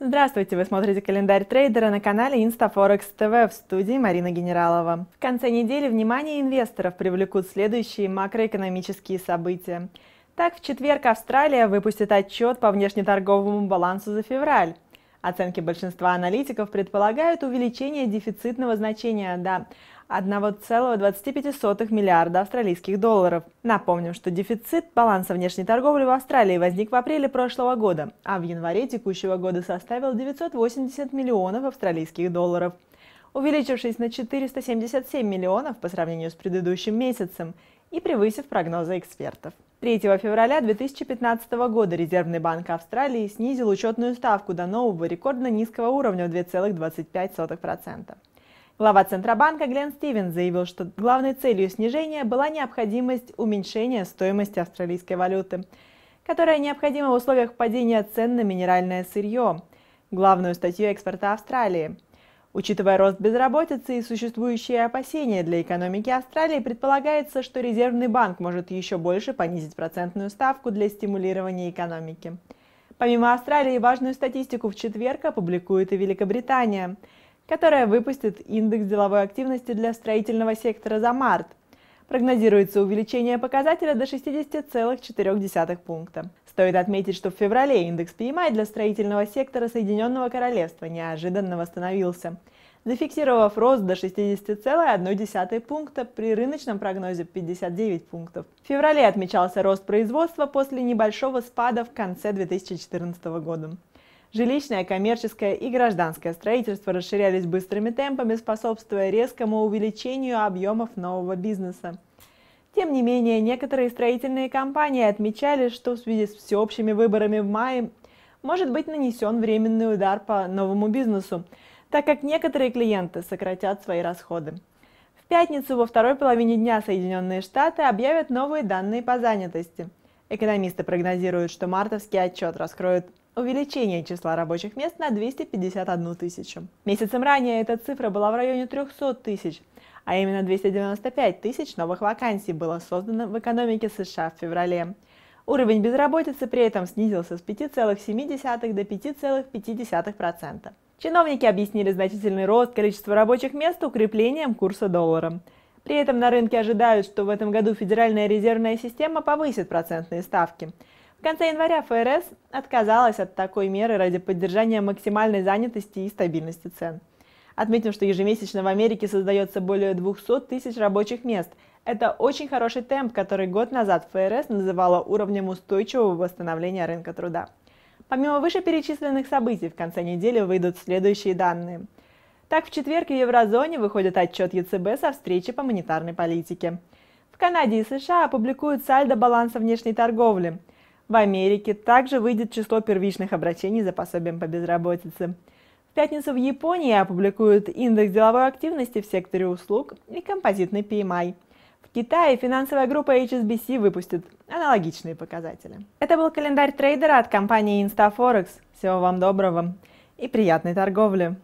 Здравствуйте! Вы смотрите календарь трейдера на канале InstaForex TV в студии Марина Генералова. В конце недели внимание инвесторов привлекут следующие макроэкономические события. Так, в четверг Австралия выпустит отчет по внешнеторговому балансу за февраль. Оценки большинства аналитиков предполагают увеличение дефицитного значения до 1,25 миллиарда австралийских долларов. Напомним, что дефицит баланса внешней торговли в Австралии возник в апреле прошлого года, а в январе текущего года составил 980 миллионов австралийских долларов увеличившись на 477 миллионов по сравнению с предыдущим месяцем и превысив прогнозы экспертов. 3 февраля 2015 года Резервный банк Австралии снизил учетную ставку до нового рекордно низкого уровня в 2,25%. Глава Центробанка Глен Стивен заявил, что главной целью снижения была необходимость уменьшения стоимости австралийской валюты, которая необходима в условиях падения цен на минеральное сырье, главную статью экспорта Австралии. Учитывая рост безработицы и существующие опасения для экономики Австралии, предполагается, что Резервный банк может еще больше понизить процентную ставку для стимулирования экономики. Помимо Австралии, важную статистику в четверг опубликует и Великобритания – которая выпустит индекс деловой активности для строительного сектора за март. Прогнозируется увеличение показателя до 60,4 пункта. Стоит отметить, что в феврале индекс PMI для строительного сектора Соединенного Королевства неожиданно восстановился, зафиксировав рост до 60,1 пункта при рыночном прогнозе 59 пунктов. В феврале отмечался рост производства после небольшого спада в конце 2014 года. Жилищное, коммерческое и гражданское строительство расширялись быстрыми темпами, способствуя резкому увеличению объемов нового бизнеса. Тем не менее, некоторые строительные компании отмечали, что в связи с всеобщими выборами в мае может быть нанесен временный удар по новому бизнесу, так как некоторые клиенты сократят свои расходы. В пятницу во второй половине дня Соединенные Штаты объявят новые данные по занятости. Экономисты прогнозируют, что мартовский отчет раскроет увеличение числа рабочих мест на 251 тысячу. Месяцем ранее эта цифра была в районе 300 тысяч, а именно 295 тысяч новых вакансий было создано в экономике США в феврале. Уровень безработицы при этом снизился с 5,7 до 5,5%. Чиновники объяснили значительный рост количества рабочих мест укреплением курса доллара. При этом на рынке ожидают, что в этом году Федеральная резервная система повысит процентные ставки – конце января ФРС отказалась от такой меры ради поддержания максимальной занятости и стабильности цен. Отметим, что ежемесячно в Америке создается более 200 тысяч рабочих мест. Это очень хороший темп, который год назад ФРС называла уровнем устойчивого восстановления рынка труда. Помимо вышеперечисленных событий, в конце недели выйдут следующие данные. Так, в четверг в еврозоне выходит отчет ЕЦБ со встречи по монетарной политике. В Канаде и США опубликуют сальдо баланса внешней торговли – в Америке также выйдет число первичных обращений за пособием по безработице. В пятницу в Японии опубликуют индекс деловой активности в секторе услуг и композитный PMI. В Китае финансовая группа HSBC выпустит аналогичные показатели. Это был календарь трейдера от компании InstaForex. Всего вам доброго и приятной торговли!